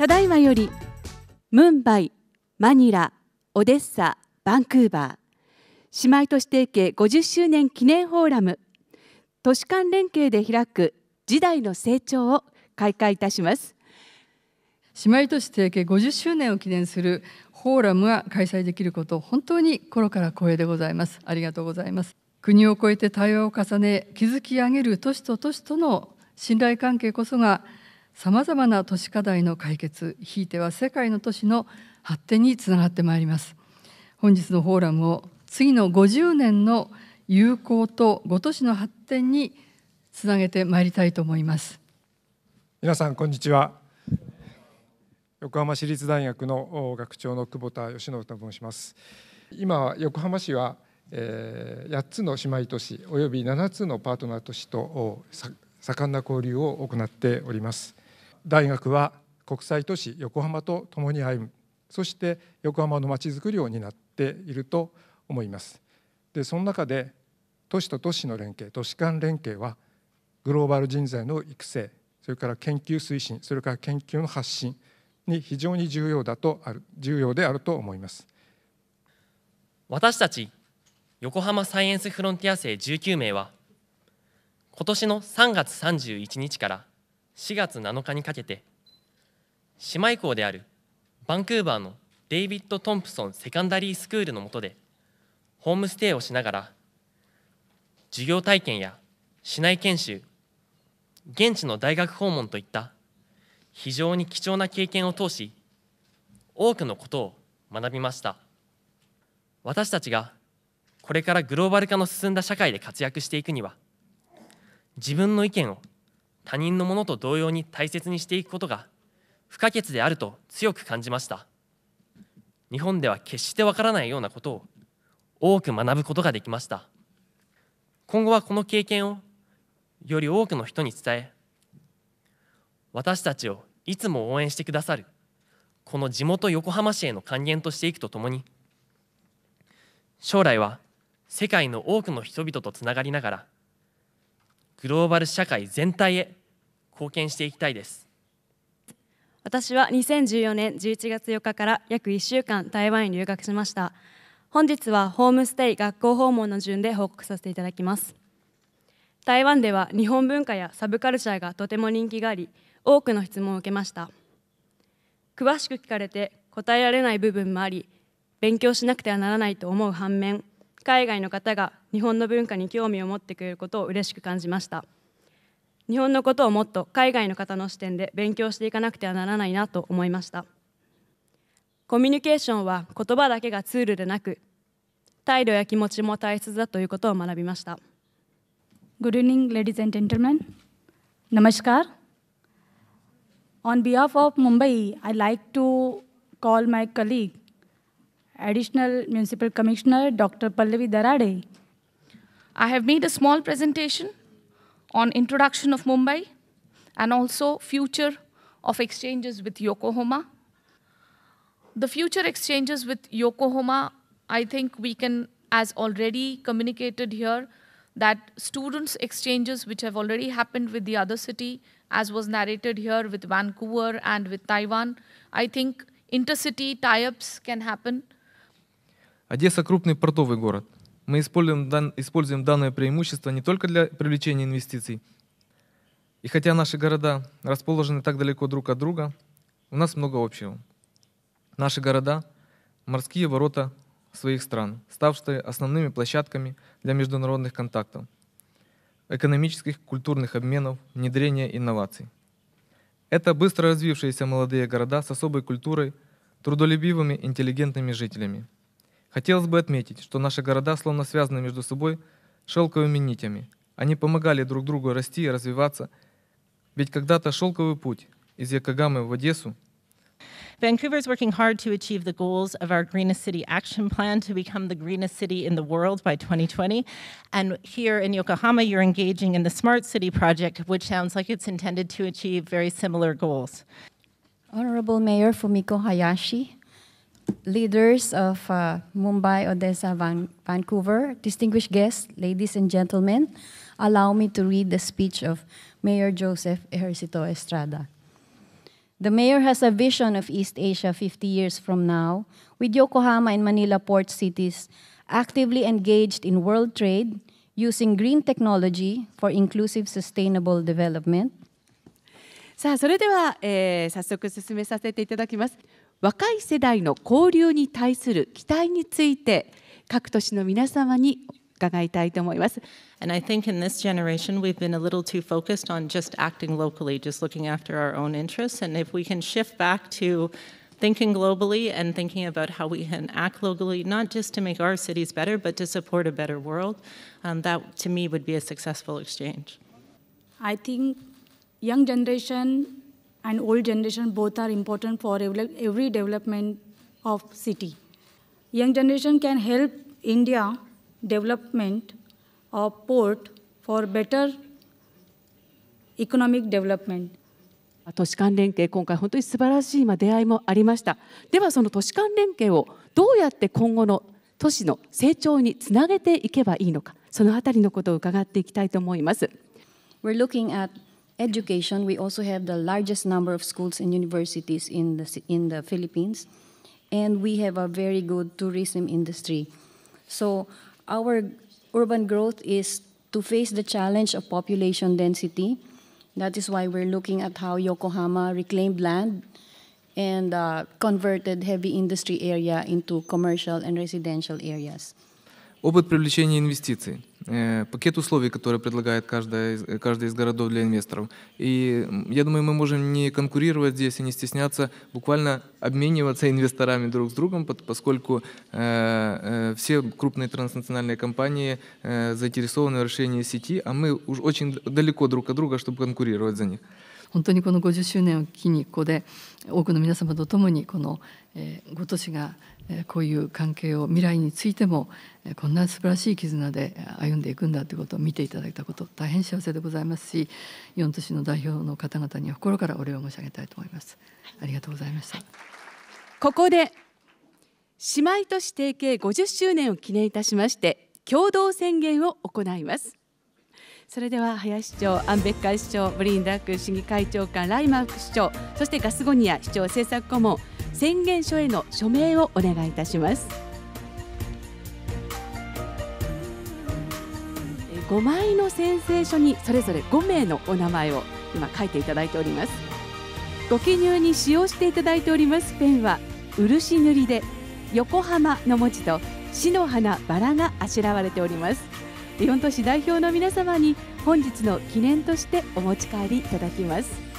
ただいまよりムンバイマニラオデッサバンクーバー姉妹都市提携50周年記念フォーラム都市間連携で開く時代の成長を開会いたします姉妹都市提携50周年を記念するフォーラムが開催できること本当に心から光栄でございますありがとうございます国を越えて対話を重ね築き上げる都市と都市との信頼関係こそがさまざまな都市課題の解決ひいては世界の都市の発展につながってまいります本日のフォーラムを次の50年の友好と5都市の発展につなげてまいりたいと思います皆さんこんにちは横浜市立大学の学長の久保田義信と申します今横浜市は、えー、8つの姉妹都市および7つのパートナー都市と盛んな交流を行っております大学は国際都市横浜と共に歩むそして横浜のまちづくりを担っていると思います。でその中で都市と都市の連携都市間連携はグローバル人材の育成それから研究推進それから研究の発信に非常に重要だとある重要であると思います私たち横浜サイエンスフロンティア生19名は今年の3月31日から4月7日にかけて姉妹校であるバンクーバーのデイビッド・トンプソン・セカンダリースクールの下でホームステイをしながら授業体験や市内研修現地の大学訪問といった非常に貴重な経験を通し多くのことを学びました私たちがこれからグローバル化の進んだ社会で活躍していくには自分の意見を他人のものと同様に大切にしていくことが不可欠であると強く感じました日本では決してわからないようなことを多く学ぶことができました今後はこの経験をより多くの人に伝え私たちをいつも応援してくださるこの地元横浜市への還元としていくとともに将来は世界の多くの人々とつながりながらグローバル社会全体へ貢献していきたいです私は2014年11月4日から約1週間台湾に留学しました本日はホームステイ学校訪問の順で報告させていただきます台湾では日本文化やサブカルチャーがとても人気があり多くの質問を受けました詳しく聞かれて答えられない部分もあり勉強しなくてはならないと思う反面海外の方が日本の文化に興味を持ってくれることを嬉しく感じました日本のことをもっと海外の方の視点で勉強していかなくてはならないなと思いましたコミュニケーションは言葉だけがツールでなく態度や気持ちも大切だということを学びました Good evening, ladies and gentlemen. Namaskar. On behalf of Mumbai, I like to call my colleague Additional Municipal Commissioner, Dr. Pallavi Darade. I have made a small presentation on introduction of Mumbai and also future of exchanges with Yokohama. The future exchanges with Yokohama, I think we can, as already communicated here, that students' exchanges which have already happened with the other city, as was narrated here with Vancouver and with Taiwan, I think intercity tie-ups can happen Одесса – крупный портовый город. Мы используем, дан, используем данное преимущество не только для привлечения инвестиций. И хотя наши города расположены так далеко друг от друга, у нас много общего. Наши города – морские ворота своих стран, ставшие основными площадками для международных контактов, экономических, культурных обменов, внедрения инноваций. Это быстро развившиеся молодые города с особой культурой, трудолюбивыми, интеллигентными жителями – Хотелось бы отметить, что наши города словно связаны между собой шелковыми нитями. Они помогали друг другу расти и развиваться. Ведь когда-то шелковый путь из Якогамы в Одессу Vancouver is working hard to achieve the goals of our Greenest City Action Plan to become the greenest city in the world by 2020. And here in Yokohama, you're engaging in the Smart City Project, which sounds like it's intended to achieve very similar goals. Honorable Mayor Fumiko Hayashi, leaders of uh, Mumbai, Odessa, Van Vancouver, distinguished guests, ladies and gentlemen, allow me to read the speech of Mayor Joseph Ejercito Estrada. The mayor has a vision of East Asia 50 years from now, with Yokohama and Manila port cities actively engaged in world trade, using green technology for inclusive sustainable development. さあ、それでは、えー、早速進めさせていただきます。若い世代の交流に対する期待について各都市の皆様に伺いたいと思います。And I think in this generation we've been a little too focused on just acting locally, just looking after our own interests. And if we can shift back to thinking globally and thinking about how we can act locally, not just to make our cities better, but to support a better world, um, that to me would be a successful exchange. I think young generation and old generation both are important for every development of city. Young generation can help India development of port for better economic development. 都市間連携、今回本当に素晴らしい今出会いもありました。ではその都市間連携をどうやって今後の都市の成長につなげていけばいいのか、そのあたりのことを伺っていきたいと思います。We're looking at education, we also have the largest number of schools and universities in the, in the Philippines, and we have a very good tourism industry. So our urban growth is to face the challenge of population density. That is why we're looking at how Yokohama reclaimed land and uh, converted heavy industry area into commercial and residential areas. Опыт привлечения инвестиций, э, пакет условий, которые предлагает каждая, э, каждый из городов для инвесторов. И я думаю, мы можем не конкурировать здесь и не стесняться буквально обмениваться инвесторами друг с другом, поскольку э, все крупные транснациональные компании заинтересованы в расширении сети, а мы уж очень далеко друг от друга, чтобы конкурировать за них. 本当にこの50周年を機にここで多くの皆様と共にこの、え都市がこういう関係を未来についてもこんな素晴らしい絆で歩んでいくんだということを見ていただいたこと大変幸せでございますし四都市の代表の方々には心からお礼を申し上げたいと思います。ありがとうございました、ここで姉妹都市提携50周年を記念いたしまして共同宣言を行いますそれでは林市長、安別会市長、ブリンダーク市議会長官、ライマー副市長、そしてガスゴニア市長政策顧問、宣言書への署名をお願いいたします。5枚の宣誓書にそれぞれ5名のお名前を今書いていただいておりますご記入に使用していただいておりますペンは漆塗りで横浜の文字と市の花バラがあしらわれております4都市代表の皆様に本日の記念としてお持ち帰りいただきます